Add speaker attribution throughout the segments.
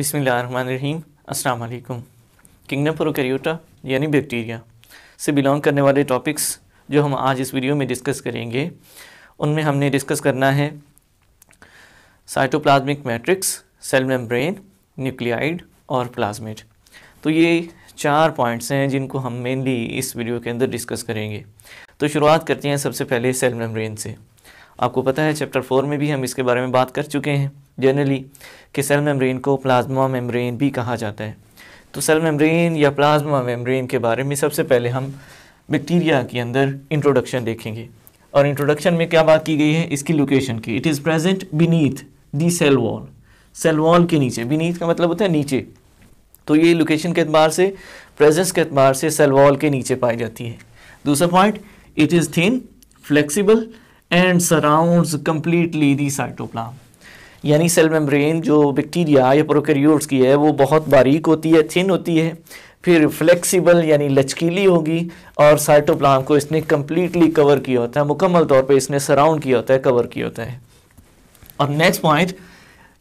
Speaker 1: बिसमीम अस्सलाम किंगडम प्रोकैरियोटा यानी बैक्टीरिया से बिलोंग करने वाले टॉपिक्स जो हम आज इस वीडियो में डिस्कस करेंगे उनमें हमने डिस्कस करना है cytoplasmic matrix cell membrane nucleoid और प्लाज्मिड तो ये चार पॉइंट्स हैं जिनको हम मेनली इस वीडियो के अंदर डिस्कस करेंगे तो शुरुआत करते हैं सबसे पहले सेल मेम्ब्रेन से आपको पता है चैप्टर फोर में भी हम इसके बारे में बात कर चुके हैं जनरली कि सेल मेम्ब्रेन को प्लाज्मा मेम्ब्रेन भी कहा जाता है तो सेल मेम्ब्रेन या प्लाज्मा मेम्ब्रेन के बारे में सबसे पहले हम बैक्टीरिया के अंदर इंट्रोडक्शन देखेंगे और इंट्रोडक्शन में क्या बात की गई है इसकी लोकेशन की it is present beneath the cell wall cell wall के नीचे बीनीथ का मतलब होता है नीचे तो ये लोकेशन के अतबार से प्रेजेंस के अतबार से सेल वॉल के नीचे पाई जाती है दूसरा point it is thin flexible and surrounds completely the cytoplasm यानी सेल मेम्ब्रेन जो बैक्टीरिया या प्रोकैरियोट्स की है वो बहुत बारीक होती है थिन होती है फिर फ्लेक्सिबल यानी लचकीली होगी और साइटोप्लाज्म को इसने कम्प्लीटली कवर किया होता है मुकम्मल तौर पर इसने सराउंड किया होता है कवर किया होता है और next point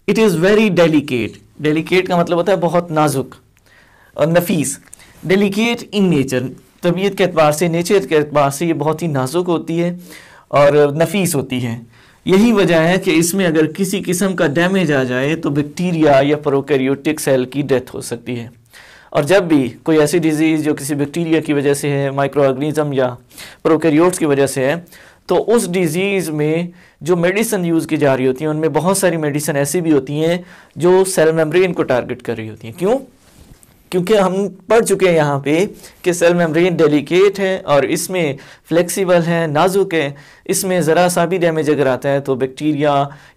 Speaker 1: it is very delicate delicate का मतलब होता है बहुत नाजुक और नफीस डेलीकेट इन नेचर तबीयत के अतबार से नेचर के अतबार से ये बहुत ही नाजुक होती है और नफीस होती है यही वजह है कि इसमें अगर किसी किस्म का डैमेज आ जाए तो बैक्टीरिया या प्रोकैरियोटिक सेल की डेथ हो सकती है और जब भी कोई ऐसी डिजीज़ जो किसी बैक्टीरिया की वजह से है माइक्रो ऑर्गनिज़म या प्रोकैरियोट्स की वजह से है तो उस डिज़ीज़ में जो मेडिसन यूज़ की जा रही होती हैं उनमें बहुत सारी मेडिसन ऐसी भी होती हैं जो सेल मेम्ब्रेन को टारगेट कर रही होती हैं क्यों क्योंकि हम पढ़ चुके हैं यहाँ पे कि सेल मेम्ब्रेन डेलिकेट है और इसमें फ्लेक्सिबल है नाजुक है इसमें ज़रा सा भी डैमेज अगर आता है तो बैक्टीरिया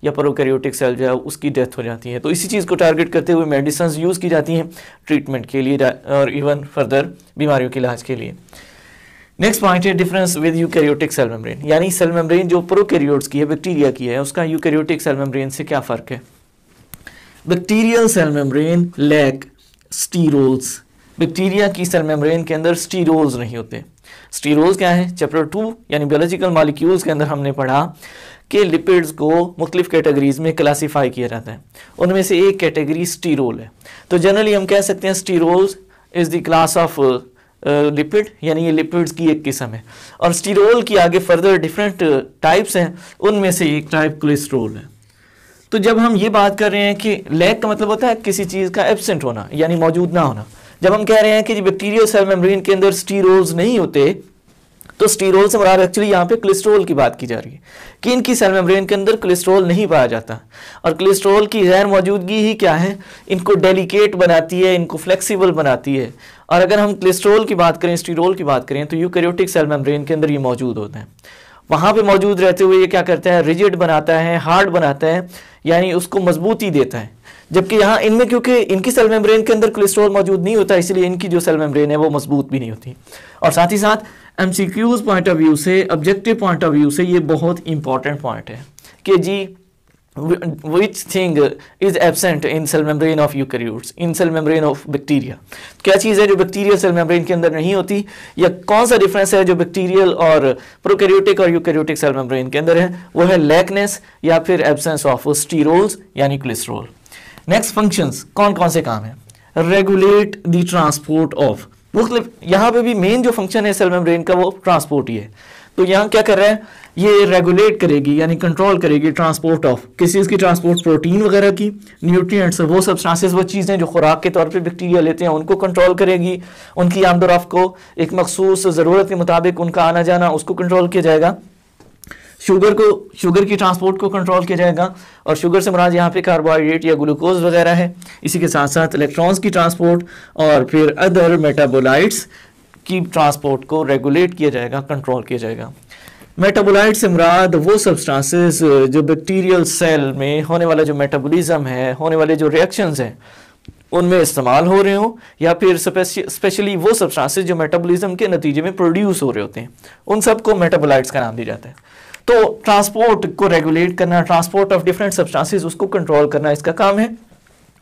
Speaker 1: या प्रोकैरियोटिक सेल जो है उसकी डेथ हो जाती है तो इसी चीज़ को टारगेट करते हुए मेडिसन यूज़ की जाती हैं ट्रीटमेंट के लिए और इवन फर्दर बीमारियों के इलाज के लिए नेक्स्ट पॉइंट है difference with eukaryotic cell membrane यानी सेल मेम्ब्रेन जो प्रोकैरियोट्स की है बैक्टीरिया की है उसका यूकैरियोटिक सेल मेम्ब्रेन से क्या फ़र्क है bacterial cell membrane lack sterols bacteria की सेल मेम्ब्रेन के अंदर स्टीरोल्स नहीं होते स्टीरोल्स क्या है चैप्टर टू यानी बायोलॉजिकल मालिक्यूल्स के अंदर हमने पढ़ा कि लिपिड्स को मुख्तलिफ कैटेगरीज में क्लासीफाई किया जाता है उनमें से एक कैटेगरी स्टीरोल है तो जनरली हम कह सकते हैं sterols is the class of lipid यानी ये लिपिड्स की एक किस्म है और स्टीरोल की आगे फर्दर डिफरेंट टाइप्स हैं उनमें से एक टाइप कोलेस्ट्रोल है तो जब हम ये बात कर रहे हैं कि लैक का मतलब होता है किसी चीज़ का एबसेंट होना यानी मौजूद ना होना जब हम कह रहे हैं कि बैक्टीरियल सेल मेम्ब्रेन के अंदर स्टीरोल्स नहीं होते तो स्टीरोल से मुराद एक्चुअली यहाँ पे कोलेस्ट्रोल की बात की जा रही है कि इनकी सेल मेम्ब्रेन के अंदर कोलेस्ट्रोल नहीं पाया जाता और कोलेस्ट्रोल की गैर मौजूदगी ही क्या है इनको डेलिकेट बनाती है इनको फ्लेक्सिबल बनाती है और अगर हम कोलेस्ट्रोल की बात करें स्टीरोल की बात करें तो यूकैरियोटिक सेल मेम्ब्रेन के अंदर ये मौजूद होते हैं वहां पे मौजूद रहते हुए ये क्या करता है रिजिड बनाता है हार्ड बनाता है यानी उसको मजबूती देता है जबकि यहाँ इनमें क्योंकि इनकी सेल मेम्ब्रेन के अंदर कोलेस्ट्रॉल मौजूद नहीं होता इसलिए इनकी जो सेल मेम्ब्रेन है वो मजबूत भी नहीं होती और साथ ही साथ एम पॉइंट ऑफ व्यू से ऑब्जेक्टिव पॉइंट ऑफ व्यू से ये बहुत इंपॉर्टेंट पॉइंट है कि जी which thing is absent in cell membrane of eukaryotes in cell membrane of bacteria तो क्या चीज़ है जो बैक्टीरियल सेल मेम्ब्रेन के अंदर नहीं होती या कौन सा डिफरेंस है जो बैक्टीरियल और प्रोकैरियोटिक और यूकैरियोटिक सेल मेम्ब्रेन के अंदर है वो है लैकनेस या फिर एबसेंस ऑफ स्टीरोल्स यानी कोलेस्ट्रोल नेक्स्ट फंक्शन कौन कौन से काम है रेगुलेट द ट्रांसपोर्ट ऑफ मुख्तलिफ यहाँ पे भी मेन जो फंक्शन है सेल मेम्ब्रेन का वो ट्रांसपोर्ट ही है तो यहाँ क्या कर रहा है ये रेगुलेट करेगी यानी कंट्रोल करेगी ट्रांसपोर्ट ऑफ किसी चीज़ की ट्रांसपोर्ट प्रोटीन वगैरह की न्यूट्रिएंट्स वो सब्सटेंसेस वो चीज़ें जो खुराक के तौर पे बैक्टीरिया लेते हैं उनको कंट्रोल करेगी उनकी आमदोरफ़ को एक मखसूस ज़रूरत के मुताबिक उनका आना जाना उसको कंट्रोल किया जाएगा शुगर को शुगर की ट्रांसपोर्ट को कंट्रोल किया जाएगा और शुगर से मराज यहाँ पे कार्बोहाइड्रेट या ग्लूकोज वगैरह है इसी के साथ साथ इलेक्ट्रॉन्स की ट्रांसपोर्ट और फिर अदर मेटाबोलाइट्स की ट्रांसपोर्ट को रेगुलेट किया जाएगा कंट्रोल किया जाएगा मेटाबोलाइट से मुराद वो सब्सटेंसेस जो बैक्टीरियल सेल में होने वाला जो मेटाबॉलिज्म है होने वाले जो रिएक्शंस हैं उनमें इस्तेमाल हो रहे हों या फिर स्पेशली वो सब्सटेंसेस जो मेटाबॉलिज्म के नतीजे में प्रोड्यूस हो रहे होते हैं उन सबको मेटाबोलाइट्स का नाम दिया जाता है तो ट्रांसपोर्ट को रेगुलेट करना ट्रांसपोर्ट ऑफ डिफरेंट सब्सटेंसेस उसको कंट्रोल करना इसका काम है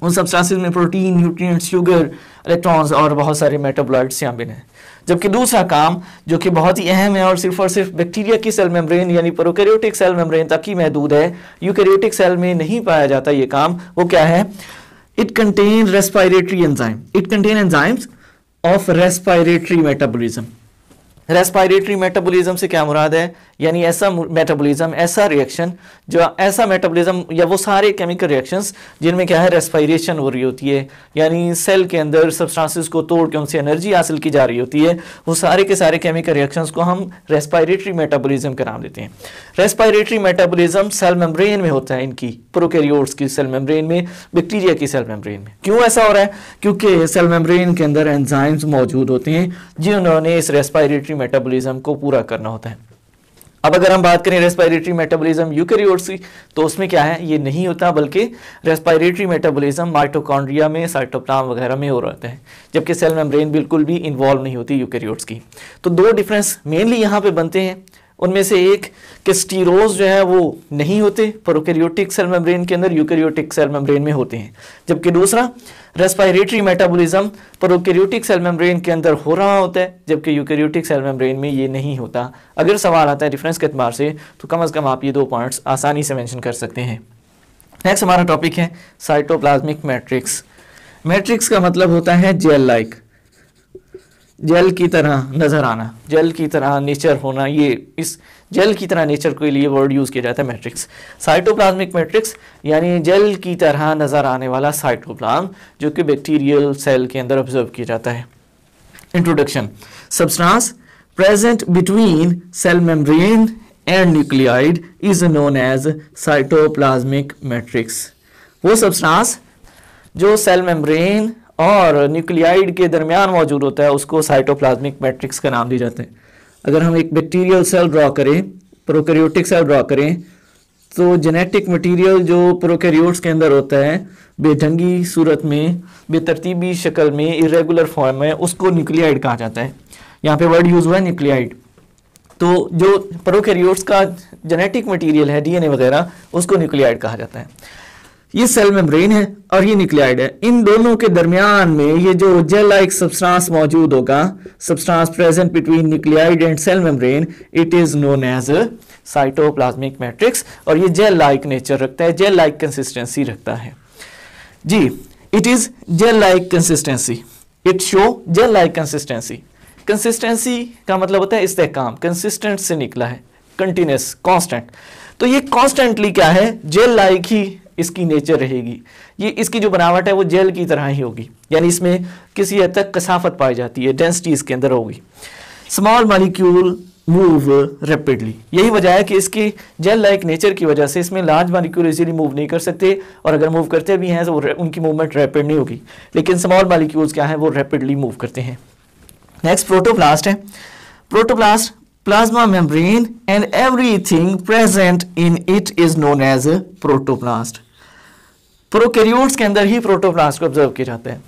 Speaker 1: उन सब्सटेंसेस में प्रोटीन न्यूट्रिएंट्स शुगर इलेक्ट्रॉन्स और बहुत सारे मेटाबोलाइट्स यहाँ हैं जबकि दूसरा काम जो कि बहुत ही अहम है और सिर्फ और सिर्फ बैक्टीरिया की सेल मेम्ब्रेन यानी प्रोकैरियोटिक सेल मेम्ब्रेन तक ही महदूद है यूकैरियोटिक सेल में नहीं पाया जाता ये काम वो क्या है it contain respiratory enzyme it contain enzymes of respiratory metabolism respiratory metabolism से क्या मुराद है यानी ऐसा मेटाबॉलिज्म ऐसा रिएक्शन जो ऐसा मेटाबॉलिज्म या वो सारे केमिकल रिएक्शंस जिनमें क्या है रेस्पायरेशन हो रही होती है यानी सेल के अंदर सब्सटेंसेस को तोड़ के उनसे एनर्जी हासिल की जा रही होती है वो सारे के सारे केमिकल रिएक्शंस को हम रेस्पायरेटरी मेटाबॉलिज्म का नाम देते हैं रेस्पायरेटरी मेटाबॉलिज्म सेल मेम्ब्रेन में होता है इनकी प्रोकैरियोट्स की सेल मेम्ब्रेन में बैक्टीरिया की सेल मेम्ब्रेन में क्यों ऐसा हो रहा है क्योंकि सेल मेम्ब्रेन के अंदर एंजाइम्स मौजूद होते हैं जिन्होंने इस रेस्पायरेटरी मेटाबॉलिज्म को पूरा करना होता है अब अगर हम बात करें रेस्पायरेटरी मेटाबॉलिज्म यूकेरियोट्स की तो उसमें क्या है ये नहीं होता बल्कि रेस्पायरेटरी मेटाबॉलिज्म माइटोकॉन्ड्रिया में साइटोप्लाम वगैरह में हो रहते हैं जबकि सेल मेम्ब्रेन बिल्कुल भी इन्वॉल्व नहीं होती यूकेरियोट्स की तो दो डिफरेंस मेनली यहाँ पे बनते हैं उनमें से एक कि स्टीरोज जो है वो नहीं होते प्रोकैरियोटिक सेल मेम्ब्रेन के अंदर यूकैरियोटिक सेल मेम्ब्रेन में होते हैं जबकि दूसरा respiratory metabolism prokaryotic cell membrane के अंदर हो रहा होता है जबकि यूकैरियोटिक सेल मेम्ब्रेन में ये नहीं होता अगर सवाल आता है डिफरेंस के अतबार से तो कम अज़ कम आप ये दो पॉइंट्स आसानी से मैंशन कर सकते हैं नेक्स्ट हमारा टॉपिक है साइटोप्लाज्मिक मैट्रिक्स मैट्रिक्स का मतलब होता है जेल लाइक -like. जल की तरह नज़र आना जल की तरह नेचर होना ये इस जल की तरह नेचर के लिए वर्ड यूज़ किया जाता है मैट्रिक्स साइटोप्लाज्मिक मैट्रिक्स यानी जल की तरह नज़र आने वाला साइटोप्लाज्म जो कि बैक्टीरियल सेल के अंदर ऑब्जर्व किया जाता है introduction substance present between cell membrane and nucleoid is known as cytoplasmic matrix वो सब्सटेंस जो सेल मेम्ब्रेन और न्यूक्लियाइड के दरमियान मौजूद होता है उसको साइटोप्लाज्मिक मैट्रिक्स का नाम दिया जाता है अगर हम एक बैक्टीरियल सेल ड्रॉ करें प्रोकैरियोटिक सेल ड्रा करें तो जेनेटिक मटेरियल जो प्रोकैरियोट्स के अंदर होता है बेढंगी सूरत में बेतरतीबी शक्ल में इरेगुलर फॉर्म में उसको न्यूक्लियाइड कहा जाता है यहाँ पे वर्ड यूज़ हुआ है न्यूक्लियाइड तो जो प्रोकैरियोट्स का जेनेटिक मटेरियल है डीएनए वगैरह उसको न्यूक्लियाइड कहा जाता है ये सेल मेम्ब्रेन है और ये न्यूक्लियाइड है इन दोनों के दरमियान में ये जो जेल लाइक सब्सटेंस मौजूद होगा substance present between nucleoid and cell membrane it is known as cytoplasmic matrix और ये जेल लाइक नेचर रखता है जेल लाइक कंसिस्टेंसी रखता है जी it is gel like consistency it show gel like consistency consistency का मतलब होता है इस्तेकाम कंसिस्टेंट से निकला है कंटिन्यूस कांस्टेंट तो ये कांस्टेंटली क्या है जेल लाइक ही इसकी नेचर रहेगी ये इसकी जो बनावट है वो जेल की तरह ही होगी यानी इसमें किसी हद तक कसाफत पाई जाती है डेंसिटी इसके अंदर होगी स्मॉल मालिक्यूल मूव रेपिडली यही वजह है कि इसकी जेल लाइक नेचर की वजह से इसमें लार्ज मालिक्यूल इजीली मूव नहीं कर सकते और अगर मूव करते भी हैं तो उनकी मूवमेंट रैपिड नहीं होगी लेकिन स्मॉल मालिक्यूल्स क्या है वो रैपिडली मूव करते हैं नेक्स्ट प्रोटोप्लास्ट है protoplast plasma and everything present in it is known as a protoplast prokaryotes के अंदर ही प्रोटोप्लास्ट को ऑब्जर्व किया जाता है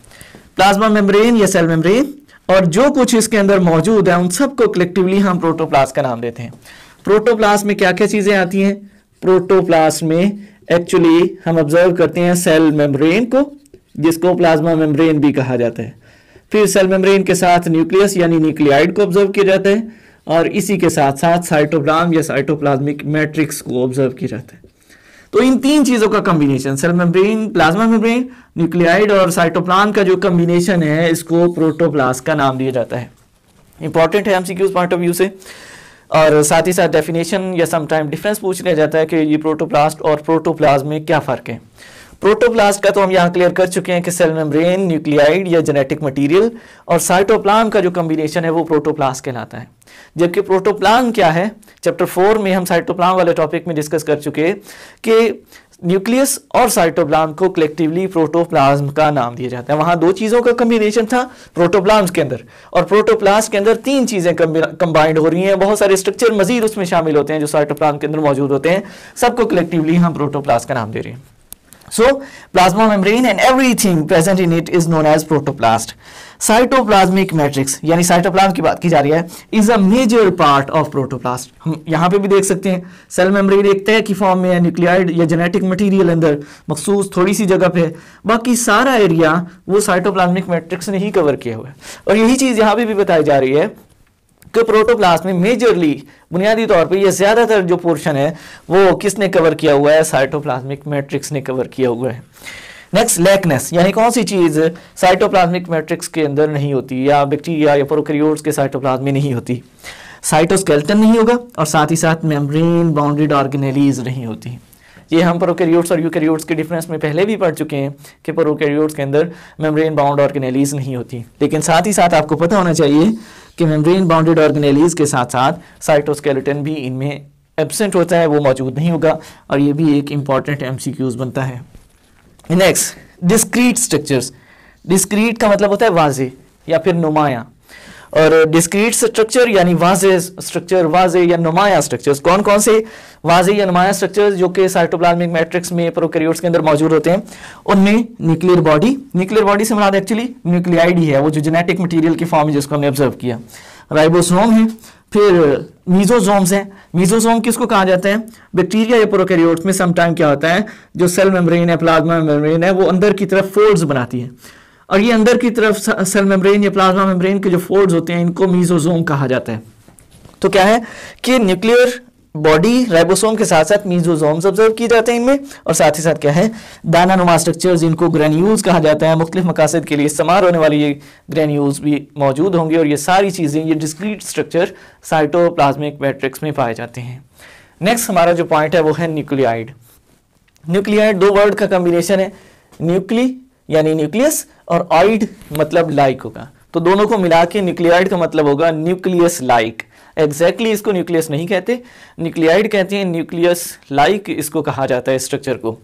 Speaker 1: प्लाज्मा मेम्ब्रेन या सेल मेम्ब्रेन और जो कुछ इसके अंदर मौजूद है उन सबको कलेक्टिवली हम प्रोटोप्लास्ट का नाम देते हैं प्रोटोप्लास्ट में क्या क्या चीज़ें आती हैं प्रोटोप्लास्ट में एक्चुअली हम ऑब्जर्व करते हैं सेल मेम्ब्रेन को जिसको प्लाज्मा मेम्ब्रेन भी कहा जाता है फिर सेल मेम्ब्रेन के साथ न्यूक्लियस यानी न्यूक्लियाइड को ऑब्जर्व किया जाता है और इसी के साथ साथ साइटोग्राम या साइटोप्लाज्मिक मैट्रिक्स को ऑब्जर्व किया जाता है तो इन तीन चीज़ों का combination cell membrane plasma membrane nucleoid और साइटोप्लान का जो कम्बिनेशन है इसको प्रोटोप्लास्ट का नाम दिया जाता है इंपॉर्टेंट है एमसीक्यूज पॉइंट ऑफ व्यू से और साथ ही साथ डेफिनेशन या समटाइम डिफरेंस पूछ लिया जाता है कि ये प्रोटोप्लास्ट और प्रोटोप्लाज्म में क्या फ़र्क है प्रोटोप्लास्ट का तो हम यहाँ क्लियर कर चुके हैं कि सेल मेम्ब्रेन न्यूक्लियाइड या जेनेटिक मटेरियल और साइटोप्लाम का जो कम्बिनेशन है वो प्रोटोप्लास्ट कहलाता है जबकि प्रोटोप्लाम क्या है चैप्टर फोर में हम साइटोप्लाम वाले टॉपिक में डिस्कस कर चुके कि न्यूक्लियस और साइटोप्लाम को कलेक्टिवली प्रोटोप्लाज्म का नाम दिया जाता है वहां दो चीज़ों का कम्बिनेशन था प्रोटोप्लाम्स के अंदर और प्रोटोप्लास्ट के अंदर तीन चीज़ें कंबाइंड हो रही हैं बहुत सारे स्ट्रक्चर मजीद उसमें शामिल होते हैं जो साइटोप्लाम के अंदर मौजूद होते हैं सबको कलेक्टिवली हम प्रोटोप्लास्ट का नाम दे रहे हैं So plasma membrane and everything present in it is known as protoplast. Cytoplasmic matrix यानी cytoplasm की बात की जा रही है is a major part of protoplast. हम यहाँ पे भी देख सकते हैं सेल मेम्ब्रेन एक तय की फॉर्म में है न्यूक्लियाइड या जेनेटिक मटेरियल अंदर मखसूस थोड़ी सी जगह पे बाकी सारा एरिया वो साइटोप्लाज्मिक मैट्रिक्स ने ही कवर किया हुआ है और यही चीज़ यहाँ पे भी बताई जा रही है कि प्रोटोप्लास्ट में मेजरली बुनियादी तौर पे ये ज़्यादातर जो पोर्शन है वो किसने कवर किया हुआ है साइटोप्लाज्मिक मैट्रिक्स ने कवर किया हुआ है नेक्स्ट लैकनेस यानी कौन सी चीज़ साइटोप्लाज्मिक मैट्रिक्स के अंदर नहीं होती या बैक्टीरिया या प्रोकैरियोट्स के साइटोप्लाज्म में नहीं होती साइटोस्केल्टन नहीं होगा और साथ ही साथ मेम्ब्रेन बाउंड्रीड ऑर्गेनेलीज नहीं होती ये हम प्रोकैरियोट्स और यूकैरियोट्स के डिफरेंस में पहले भी पढ़ चुके हैं कि प्रोकैरियोट्स के अंदर मेम्ब्रेन बाउंड ऑर्गेनेलीज नहीं होती लेकिन साथ ही साथ आपको पता होना चाहिए कि मेम्ब्रेन बाउंडेड ऑर्गेनेलीज के साथ साथ साइटोस्केलेटन भी इनमें एबसेंट होता है वो मौजूद नहीं होगा और ये भी एक इम्पॉर्टेंट एम बनता है नेक्स्ट डिस्क्रीट स्ट्रक्चर्स डिस्क्रीट का मतलब होता है वाजे या फिर नुमाया और डिस्क्रीट स्ट्रक्चर यानी वाजे स्ट्रक्चर वाजे या नुमाया स्ट्रक्चर्स कौन कौन से वाजे या नुमाया स्ट्रक्चर्स जो कि साइटोप्लाज्मिक मैट्रिक्स में प्रोकैरियोट्स के अंदर मौजूद होते हैं उनमें न्यूक्लियर बॉडी न्यूक्लियर बॉडी से मुराद एक्चुअली न्यूक्लियाइड ही है वो जो जेनेटिक मटीरियल की फॉर्म है जिसको हमने ऑब्जर्व किया राइबोसोम है फिर मीजोजोम्स हैं मीजोजोम किसको कहा जाता है बैक्टीरिया या प्रोकैरियोट्स में समटाइम क्या होता है जो सेल मेम्ब्रेन है प्लाज्मा मेम्ब्रेन है वो अंदर की तरफ फोल्ड्स बनाती है और ये अंदर की तरफ सेल मेम्ब्रेन या प्लाज्मा मेम्ब्रेन के जो फोल्ड्स होते हैं इनको मीजोजोम कहा जाता है तो क्या है कि न्यूक्लियर बॉडी राइबोसोम के साथ साथ मीजोजोम्स ऑब्जर्व किए जाते हैं इनमें और साथ ही साथ क्या है दाना नुमा स्ट्रक्चर जिनको ग्रेन्यूल्स कहा जाता है मुख्तलिफ मकासद के लिए इस्तेमाल होने वाले ये ग्रेन्यूल्स भी मौजूद होंगे और ये सारी चीज़ें ये डिस्क्रीट स्ट्रक्चर साइटोप्लाज्मिक मैट्रिक्स में पाए जाते हैं नेक्स्ट हमारा जो पॉइंट है वो है न्यूक्लियाइड न्यूक्लियाइड दो वर्ड का कॉम्बिनेशन है न्यूक्ली यानी न्यूक्लियस और ऑइड मतलब लाइक होगा तो दोनों को मिला के न्यूक्लियाइड का मतलब होगा न्यूक्लियस लाइक एग्जैक्टली इसको न्यूक्लियस नहीं कहते न्यूक्लियाइड कहते हैं न्यूक्लियस लाइक इसको कहा जाता है स्ट्रक्चर को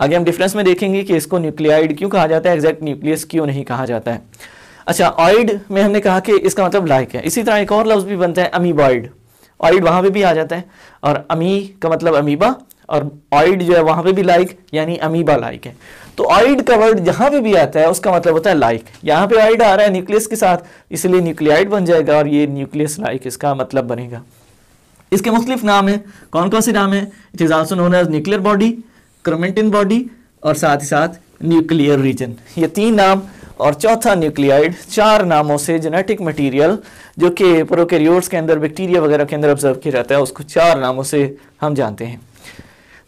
Speaker 1: आगे हम डिफरेंस में देखेंगे कि इसको न्यूक्लियाइड क्यों कहा जाता है एग्जैक्ट न्यूक्लियस क्यों नहीं कहा जाता है अच्छा ऑइड में हमने कहा कि इसका मतलब लाइक है इसी तरह एक और लफ्ज़ भी बनता है अमीबॉइड ऑइड वहां पर भी आ जाता है और अमी का मतलब अमीबा और ऑइड जो है वहां पे भी लाइक यानी अमीबा लाइक है तो आइड का वर्ड जहां पे भी आता है उसका मतलब होता है लाइक यहां पे आइड आ रहा है न्यूक्लियस के साथ इसलिए न्यूक्लियाइड बन जाएगा और ये न्यूक्लियस लाइक इसका मतलब बनेगा इसके मुख्तलिफ नाम है कौन कौन से नाम है it is also known as nuclear body chromatin body और साथ ही साथ न्यूक्लियर रीजन ये तीन नाम और चौथा न्यूक्लियाइड चार नामों से जेनेटिक मटेरियल जो कि प्रोकैरियोट्स के अंदर बैक्टीरिया वगैरह के अंदर ऑब्जर्व किया जाता है उसको चार नामों से हम जानते हैं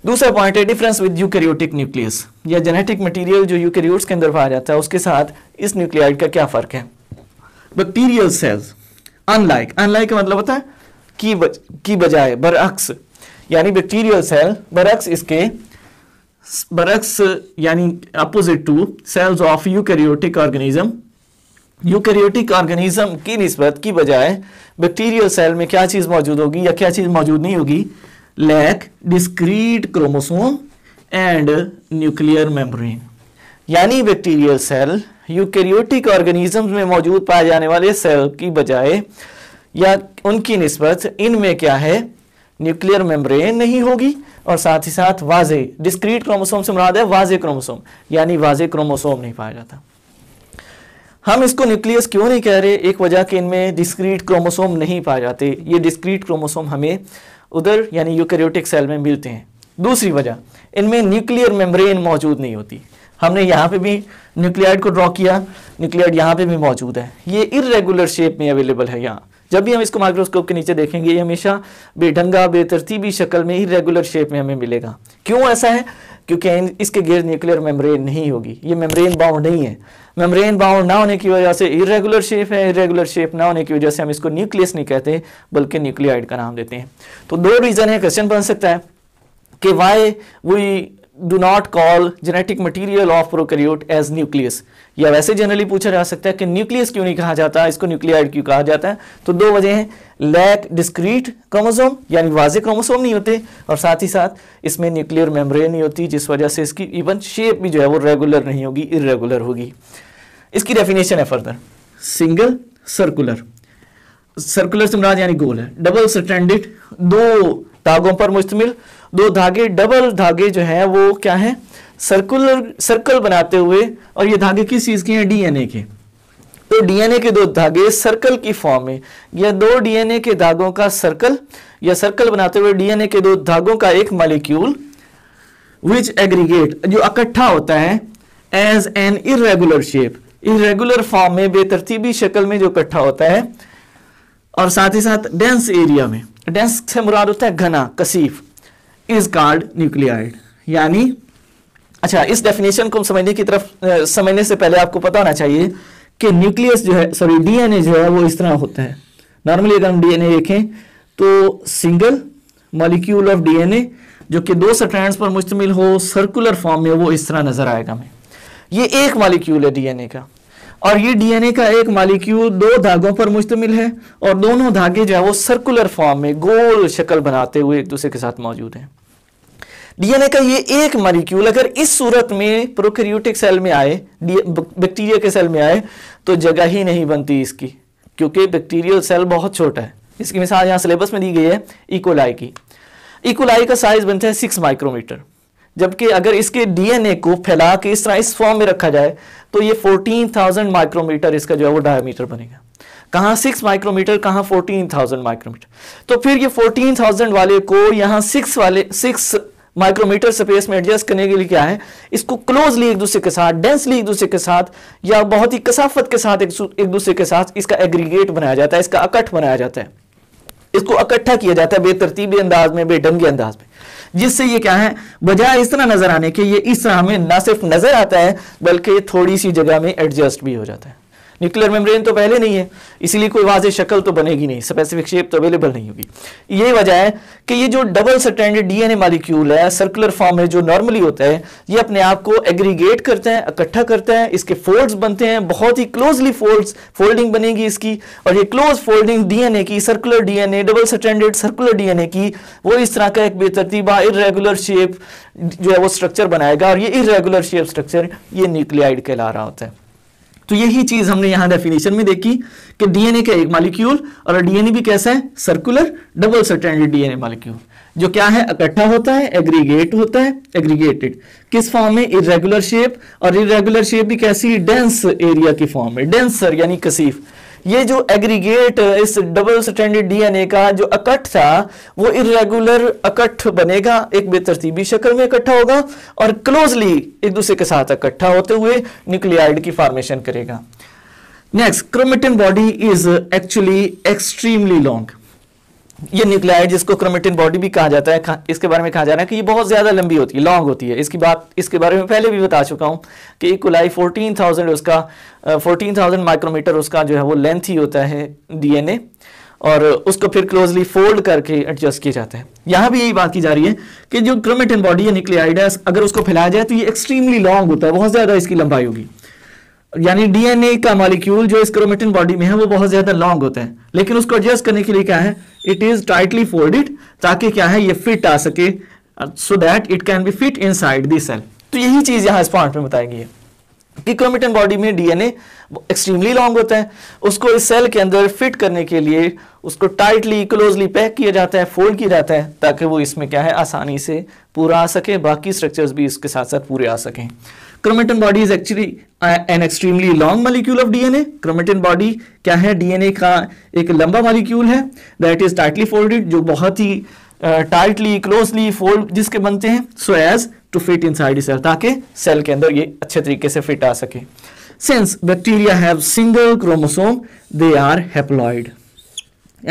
Speaker 1: दूसरा पॉइंट है डिफरेंस विद यूकैरियोटिक न्यूक्लियस या जेनेटिक मटेरियल जो यूकैरियोट्स के अंदर पाया जाता है उसके साथ इस न्यूक्लियाइड का क्या फ़र्क है बैक्टीरियल सेल्स अनलाइक अनलाइक का मतलब होता है की बज, की बजाय बरअक्स यानी बैक्टीरियल सेल बरअक्स इसके बरक्स यानी opposite to cells of eukaryotic organism eukaryotic organism की नस्बत की बजाय बैक्टीरियल सेल में क्या चीज़ मौजूद होगी या क्या चीज़ मौजूद नहीं होगी lack discrete chromosome and nuclear membrane यानी बैक्टीरियल सेल यूकैरियोटिक ऑर्गेनिजम्स में मौजूद पाए जाने वाले सेल की बजाय या उनकी नस्बत इनमें क्या है न्यूक्लियर मेम्ब्रेन नहीं होगी और साथ ही साथ वाजे डिस्क्रीट क्रोमोसोम से मुराद है वाजे क्रोमोसोम यानी वाजे क्रोमोसोम नहीं पाया जाता हम इसको न्यूक्लियस क्यों नहीं कह रहे एक वजह कि इनमें डिस्क्रीट क्रोमोसोम नहीं पाए जाते ये डिस्क्रीट क्रोमोसोम हमें उधर यानी यूकैरियोटिक सेल में मिलते हैं दूसरी वजह इनमें न्यूक्लियर मेम्ब्रेन मौजूद नहीं होती हमने यहाँ पे भी न्यूक्लियाइड को ड्रॉ किया न्यूक्लियाइड यहाँ पे भी मौजूद है ये इरेगुलर शेप में अवेलेबल है यहाँ जब भी हम इसको माइक्रोस्कोप के नीचे देखेंगे ये हमेशा बेढंगा बेतरतीबी शक्ल में इरेगुलर शेप में हमें मिलेगा क्यों ऐसा है क्योंकि इसके गेर न्यूक्लियर मेम्ब्रेन नहीं होगी ये मेम्ब्रेन बाउंड नहीं है मेम्ब्रेन बाउंड ना होने की वजह से इरेगुलर शेप है इरेगुलर शेप ना होने की वजह से हम इसको न्यूक्लियस नहीं कहते बल्कि न्यूक्लियाइड का नाम देते हैं तो दो रीज़न है क्वेश्चन बन सकता है कि why we do not call genetic material of prokaryote as nucleus या वैसे जनरली पूछा जा सकता है कि न्यूक्लियस क्यों नहीं कहा जाता इसको न्यूक्लियाइड क्यों कहा जाता है तो दो वजह हैं लैक डिस्क्रीट क्रोमोसोम यानी वाजे क्रोमोसोम नहीं होते और साथ ही साथ इसमें न्यूक्लियर मेम्ब्रेन नहीं होती जिस वजह से इसकी इवन शेप भी जो है वो रेगुलर नहीं होगी इरेगुलर होगी इसकी डेफिनेशन है फर्दर सिंगल सर्कुलर सर्कुलर समराज यानी गोल है डबल स्टेंडेड दो धागों पर मुश्तमिल दो धागे डबल धागे जो हैं वो क्या हैं सर्कुलर सर्कल बनाते हुए और ये धागे किस चीज़ के हैं डीएनए के तो डीएनए के दो धागे सर्कल की फॉर्म में या दो डीएनए के धागों का सर्कल या सर्कल बनाते हुए डीएनए के दो धागों का एक मालिक्यूल विच एग्रीगेट जो इकट्ठा होता है as an irregular shape irregular form में बेतरतीबी शक्ल में जो इकट्ठा होता है और साथ ही साथ डेंस एरिया में डेंस से मुराद होता है घना कसीफ इज कार्ड न्यूक्लियाइड यानी अच्छा इस डेफिनेशन को समझने की तरफ समझने से पहले आपको पता होना चाहिए कि न्यूक्लियस जो है सॉरी डीएनए जो है वो इस तरह होता है नॉर्मली अगर हम डीएनए देखें तो सिंगल मॉलिक्यूल ऑफ डीएनए जो कि दो स्ट्रैंड्स पर मुश्तमिल हो सर्कुलर फॉर्म में वो इस तरह नजर आएगा हमें ये एक मॉलिक्यूल है डीएनए का और ये डीएनए का एक मालिक्यूल दो धागों पर मुश्तमिल है और दोनों धागे जो है वो सर्कुलर फॉर्म में गोल शक्ल बनाते हुए एक दूसरे के साथ मौजूद हैं डीएनए का ये एक मालिक्यूल अगर इस सूरत में प्रोक्रियोटिक सेल में आए बैक्टीरिया के सेल में आए तो जगह ही नहीं बनती इसकी क्योंकि बैक्टीरियल सेल बहुत छोटा है इसकी मिसाल यहाँ सिलेबस में दी गई है इकोलाई e की इकोलाई e का साइज बनता है सिक्स माइक्रोमीटर जबकि अगर इसके डीएनए को फैला के इस तरह इस फॉर्म में रखा जाए तो ये 14,000 माइक्रोमीटर इसका जो है वो डायमीटर बनेगा कहाँ 6 माइक्रोमीटर कहाँ 14,000 माइक्रोमीटर तो फिर ये 14,000 वाले को यहां 6 वाले 6 माइक्रोमीटर स्पेस में एडजस्ट करने के लिए क्या है इसको क्लोजली एक दूसरे के साथ डेंसली एक दूसरे के साथ या बहुत ही कसाफत के साथ एक दूसरे के साथ इसका एग्रीगेट बनाया जाता है इसका अकट बनाया जाता है इसको इकट्ठा किया जाता है बेतरतीबी अंदाज में बेडंगे अंदाज में जिससे ये क्या है बजाय इस तरह नजर आने के ये इस तरह हमें ना सिर्फ नजर आता है बल्कि थोड़ी सी जगह में एडजस्ट भी हो जाता है न्यूक्लियर मेम्ब्रेन तो पहले नहीं है इसीलिए कोई वाज शक्ल तो बनेगी नहीं स्पेसिफिक शेप तो अवेलेबल नहीं होगी ये वजह है कि ये जो डबल सटेंडेड डीएनए मालिक्यूल है सर्कुलर फॉर्म है जो नॉर्मली होता है ये अपने आप को एग्रीगेट करते हैं इकट्ठा करते हैं इसके फोल्ड्स बनते हैं बहुत ही क्लोजली फोल्ड फोल्डिंग बनेगी इसकी और ये क्लोज फोल्डिंग डीएनए की circular DNA double stranded circular DNA की वो इस तरह का एक बेतरतीबा इरेगुलर शेप जो है वो स्ट्रक्चर बनाएगा और ये इरेगुलर शेप स्ट्रक्चर ये न्यूक्लियाइड कहला रहा होता है तो यही चीज हमने यहां डेफिनेशन में देखी कि डीएनए का एक मालिक्यूल और डीएनए भी कैसा है circular double stranded DNA molecule जो क्या है इकट्ठा होता है एग्रीगेट होता है एग्रीगेटेड किस फॉर्म में इरेगुलर शेप और इरेगुलर शेप भी कैसी डेंस एरिया की फॉर्म में डेंसर यानी कसीफ ये जो एग्रीगेट इस डबल स्टैंडर्ड डीएनए का जो अकट था वो इरेगुलर अकट बनेगा एक बेतरतीबी शक्ल में इकट्ठा होगा और क्लोजली एक दूसरे के साथ इकट्ठा होते हुए न्यूक्लियाइड की फॉर्मेशन करेगा next chromatin body is actually extremely long ये न्यूक्लियाइड जिसको क्रोमेटिन बॉडी भी कहा जाता है इसके बारे में कहा जा रहा है कि ये बहुत ज़्यादा लंबी होती है लॉन्ग होती है इसकी बात इसके बारे में पहले भी बता चुका हूं कि इकोलाई फोर्टीन थाउजेंड उसका फोर्टीन थाउजेंड माइक्रोमीटर उसका जो है वो लेंथ ही होता है डीएनए और उसको फिर क्लोजली फोल्ड करके एडजस्ट किया जाता है यहां भी यही बात की जा रही है कि जो क्रोमेटिन बॉडी या न्यूक्लियाइड है अगर उसको फैलाया जाए तो ये एक्सट्रीमली लॉन्ग होता है बहुत ज़्यादा इसकी लंबाई होगी यानी डीएनए का मॉलिक्यूल जो इस क्रोमेटिन बॉडी में है वो बहुत ज्यादा लॉन्ग होते हैं लेकिन उसको एडजस्ट करने के लिए क्या है इट इज टाइटली फोल्डेड ताकि क्या है ये फिट आ सके so that it can be fit inside the cell तो यही चीज यहाँ इस पॉइंट में बताएंगे कि क्रोमेटिन बॉडी में डीएनए एक्सट्रीमली लॉन्ग होता है उसको इस सेल के अंदर फिट करने के लिए उसको टाइटली क्लोजली पैक किया जाता है फोल्ड किया जाता है ताकि वो इसमें क्या है आसानी से पूरा आ सके बाकी स्ट्रक्चर्स भी इसके साथ साथ पूरे आ सकें chromatin body is actually an extremely long molecule of DNA chromatin body क्या है डीएनए का एक लंबा मालिक्यूल है दैट इज टाइटली फोल्डेड जो बहुत ही टाइटली क्लोजली फोल्ड जिसके बनते हैं so as to fit inside cell ताकि सेल के अंदर ये अच्छे तरीके से फिट आ सके since bacteria have single chromosome they are haploid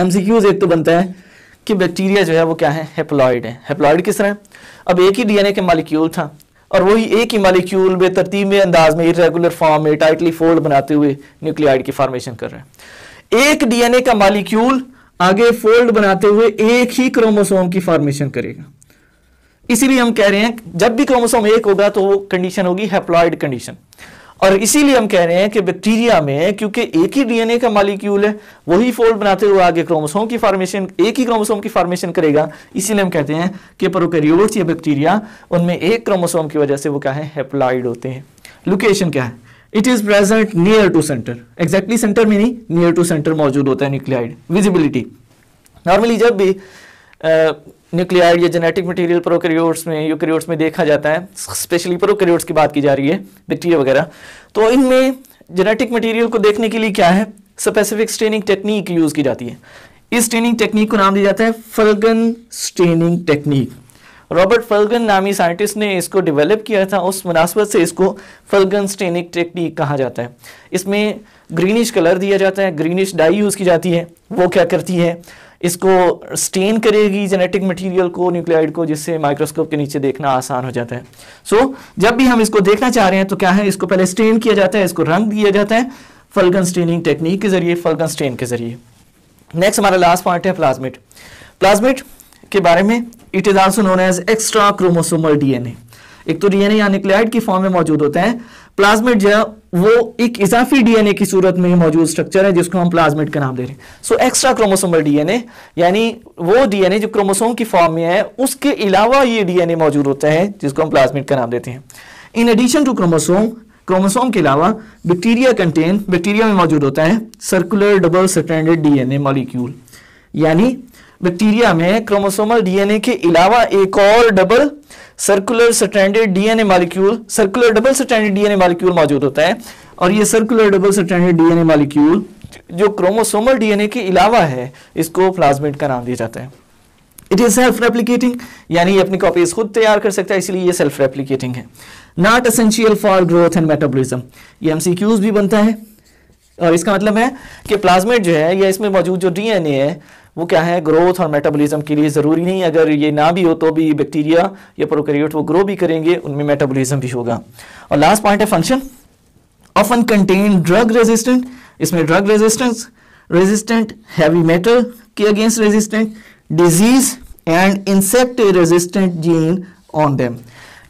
Speaker 1: एमसीक्यूज एक तो बनता है कि बैक्टीरिया जो है वो क्या है हेप्लॉइड है हेप्लॉइड किस तरह अब एक ही डीएनए के मालिक्यूल था और वही एक ही मालिक्यूल में अंदाज में इरेगुलर फॉर्म में टाइटली फोल्ड बनाते हुए न्यूक्लियाइड की फॉर्मेशन कर रहे हैं एक डीएनए का मालिक्यूल आगे फोल्ड बनाते हुए एक ही क्रोमोसोम की फॉर्मेशन करेगा इसीलिए हम कह रहे हैं जब भी क्रोमोसोम एक होगा तो वो कंडीशन होगी हेप्लॉइड कंडीशन और इसीलिए हम कह रहे हैं कि बैक्टीरिया में क्योंकि एक ही डीएनए का मालिक्यूल है वही फोल्ड बनाते हुए आगे क्रोमोसोम की फॉर्मेशन एक ही क्रोमोसोम की फॉर्मेशन करेगा इसीलिए हम कहते हैं कि प्रोकैरियोट्स या बैक्टीरिया उनमें एक क्रोमोसोम की वजह से वो क्या है हेप्लॉइड होते हैं लोकेशन क्या है it is present near to centre exactly centre में नहीं नियर टू सेंटर मौजूद होता है न्यूक्लियाइड विजिबिलिटी नॉर्मली जब भी न्यूक्लियाइड या जेनेटिक मटेरियल प्रोकैरियोट्स में यूकैरियोट्स में देखा जाता है स्पेशली प्रोकैरियोट्स की बात की जा रही है बैक्टीरिया वगैरह तो इनमें जेनेटिक मटेरियल को देखने के लिए क्या है स्पेसिफिक स्टेनिंग टेक्निक यूज़ की जाती है इस ट्रेनिंग टेक्निक को नाम दिया जाता है Feulgen staining technique Robert Feulgen नामी साइंटिस्ट ने इसको डेवलप किया था उस मुनासबत से इसको फलगन स्टेनिक टेक्निक कहा जाता है इसमें ग्रीनिश कलर दिया जाता है ग्रीनिश डाई यूज़ की जाती है वो क्या करती है इसको स्टेन करेगी जेनेटिक मटेरियल को न्यूक्लियाइड को जिससे माइक्रोस्कोप के नीचे देखना आसान हो जाता है सो so, जब भी हम इसको देखना चाह रहे हैं तो क्या है इसको पहले स्टेन किया जाता है इसको रंग दिया जाता है फलगन स्टेनिंग टेक्निक के जरिए फलगन स्टेन के जरिए नेक्स्ट हमारा लास्ट पॉइंट है प्लाज्मिट प्लाज्मिट के बारे में it is also known as extra chromosomal DNA एक तो डीएनए या न्यूक्लियाइड की फॉर्म में मौजूद होते हैं प्लाज्मेट जो है वो एक इजाफी डीएनए की सूरत में मौजूद स्ट्रक्चर है जिसको हम प्लाज्मेट का नाम दे रहे हैं सो एक्स्ट्रा क्रोमोसोमल डीएनए यानी वो डीएनए जो क्रोमोसोम की फॉर्म में है उसके अलावा ये डीएनए मौजूद होता है जिसको हम प्लाज्मेट का नाम देते हैं in addition to chromosome chromosome के अलावा बैक्टीरिया कंटेन बैक्टीरिया में मौजूद होता है circular double stranded DNA molecule यानी बैक्टीरिया में क्रोमोसोमल डीएनए के अलावा एक और double circular stranded DNA molecule circular double stranded DNA molecule मौजूद होता है और ये circular double stranded DNA molecule जो क्रोमोसोमल डीएनए के अलावा है इसको प्लाज्मिड का नाम दिया जाता है इट इज सेल्फ रेप्लीकेटिंग यानी अपनी कॉपीज खुद तैयार कर सकता है इसलिए यह सेल्फ रेप्लीकेटिंग है not essential for growth and metabolism ये एमसीक्यूज भी बनता है और इसका मतलब है कि प्लाज्मिड जो है या इसमें मौजूद जो डीएनए है वो क्या है ग्रोथ और मेटाबॉलिज्म के लिए ज़रूरी नहीं अगर ये ना भी हो तो भी बैक्टीरिया या प्रोकैरियोट वो ग्रो भी करेंगे उनमें मेटाबॉलिज्म भी होगा और लास्ट पॉइंट है function often contain drug resistant इसमें drug resistance resistant heavy metal के against resistant disease and insect resistant gene on them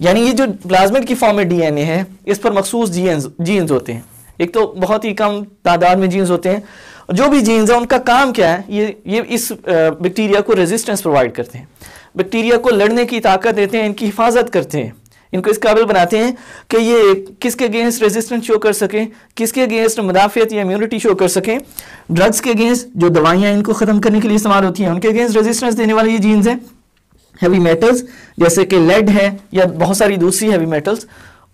Speaker 1: यानी ये जो प्लाज्मेट की फॉर्म में डीएनए है इस पर मखसूस जीन्स जीन्स होते हैं एक तो बहुत ही कम तादाद में जीन्स होते हैं जो भी जीन्स हैं उनका काम क्या है ये ये इस बैक्टीरिया को रेजिस्टेंस प्रोवाइड करते हैं बैक्टीरिया को लड़ने की ताकत देते हैं इनकी हिफाजत करते हैं इनको इस काबिल बनाते हैं कि ये किसके अगेंस्ट रेजिस्टेंस शो कर सकें किसके अगेंस्ट मुदाफियत या इम्यूनिटी शो कर सकें ड्रग्स के अगेंस्ट जो दवाइयाँ इनको ख़त्म करने के लिए इस्तेमाल होती हैं उनके अगेंस्ट रेजिस्टेंस देने वाले ये जीन्स हैं हैवी मेटल्स जैसे कि लेड है या बहुत सारी दूसरी हैवी मेटल्स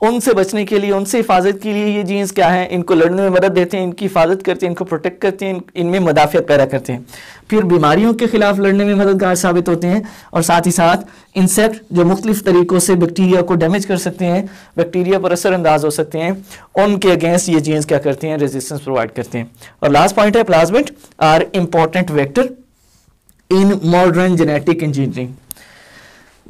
Speaker 1: उनसे बचने के लिए उनसे हिफाजत के लिए ये जीन्स क्या है इनको लड़ने में मदद देते हैं इनकी हिफाजत करते हैं इनको प्रोटेक्ट करते हैं इनमें मदाफियत पैदा करते हैं फिर बीमारियों के खिलाफ लड़ने में मददगार साबित होते हैं और साथ ही साथ इंसेक्ट जो मुख्तलिफ तरीक़ों से बैक्टीरिया को डैमेज कर सकते हैं बैक्टीरिया पर असरअंदाज हो सकते हैं उनके अगेंस्ट ये जीन्स क्या करते हैं रेजिस्टेंस प्रोवाइड करते हैं और लास्ट पॉइंट है plasmid are important vector in modern genetic engineering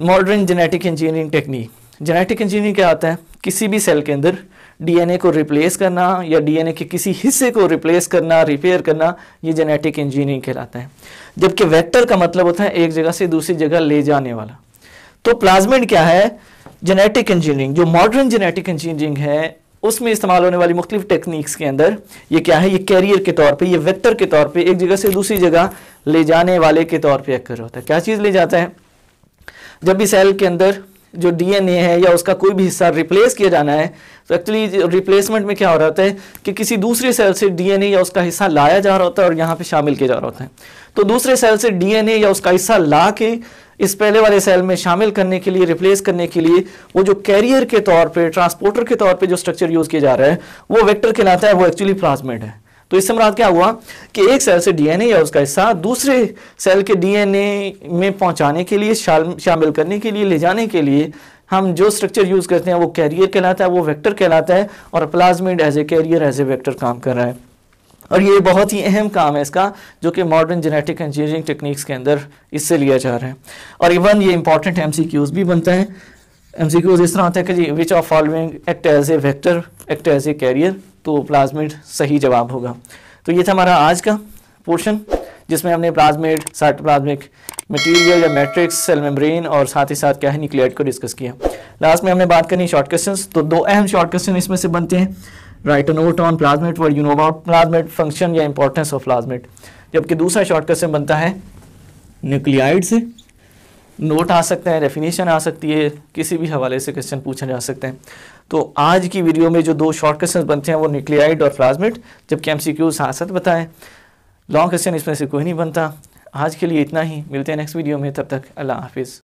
Speaker 1: modern genetic engineering technique genetic engineering क्या आता है किसी भी सेल के अंदर डीएनए को रिप्लेस करना या डीएनए के किसी हिस्से को रिप्लेस करना रिपेयर करना ये जेनेटिक इंजीनियरिंग कहलाता है जबकि वेक्टर का मतलब होता है एक जगह से दूसरी जगह ले जाने वाला तो प्लाज्मिड क्या है जेनेटिक इंजीनियरिंग जो मॉडर्न जेनेटिक इंजीनियरिंग है उसमें इस्तेमाल होने वाली मुख्तलिफ टेक्निक्स के अंदर ये क्या है ये कैरियर के तौर पे ये वेक्टर के तौर पे एक जगह से दूसरी जगह ले जाने वाले के तौर पे अक्कर होता है क्या चीज़ ले जाता है जब भी सेल के अंदर जो डीएनए है या उसका कोई भी हिस्सा रिप्लेस किया जाना है तो एक्चुअली रिप्लेसमेंट में क्या हो रहा होता है कि किसी दूसरे सेल से डीएनए या उसका हिस्सा लाया जा रहा होता है और यहाँ पे शामिल किया जा रहा होता है तो दूसरे सेल से डीएनए या उसका हिस्सा ला के इस पहले वाले सेल में शामिल करने के लिए रिप्लेस करने के लिए वो जो कैरियर के तौर पर ट्रांसपोर्टर के तौर पर जो स्ट्रक्चर यूज़ किया जा रहा है वो वैक्टर कहलाता है वो एक्चुअली प्लाज्मेट है तो इससे मराद क्या हुआ कि एक सेल से डीएनए या उसका हिस्सा दूसरे सेल के डीएनए में पहुंचाने के लिए शामिल करने के लिए ले जाने के लिए हम जो स्ट्रक्चर यूज़ करते हैं वो कैरियर कहलाता है वो वेक्टर कहलाता है और plasmid as a carrier as a vector काम कर रहा है और ये बहुत ही अहम काम है इसका जो कि मॉडर्न जेनेटिक इंजीनियरिंग टेक्निक्स के अंदर इससे लिया जा रहा है और इवन ये इंपॉर्टेंट एम भी बनता है एम इस तरह होता है कि which of following act as a vector act as a carrier तो प्लाज्मिड सही जवाब होगा तो ये था हमारा आज का पोर्शन जिसमें हमने प्लाज्मिड प्लाज्मिक मटेरियल या मैट्रिक्स सेल मेम्ब्रेन और साथ ही साथ क्या है न्यूक्लियट को डिस्कस किया लास्ट में हमने बात करनी शॉर्ट क्वेश्चन तो दो अहम शॉर्ट क्वेश्चन इसमें से बनते हैं write note on plasmid word you about plasmid function या इंपॉर्टेंस ऑफ प्लाज्मेट जबकि दूसरा शॉर्ट क्वेश्चन बनता है न्यूक्लियाइड से नोट आ सकते हैं डेफिनेशन आ सकती है किसी भी हवाले से क्वेश्चन पूछा जा सकता है तो आज की वीडियो में जो दो शॉर्ट क्वेश्चन बनते हैं वो न्यूक्लियाइड और प्लाजमिट जबकि एम सी क्यू साथ साथ बताएं लॉन्ग क्वेश्चन इसमें से कोई नहीं बनता आज के लिए इतना ही मिलते हैं नेक्स्ट वीडियो में तब तक अल्लाह हाफिज़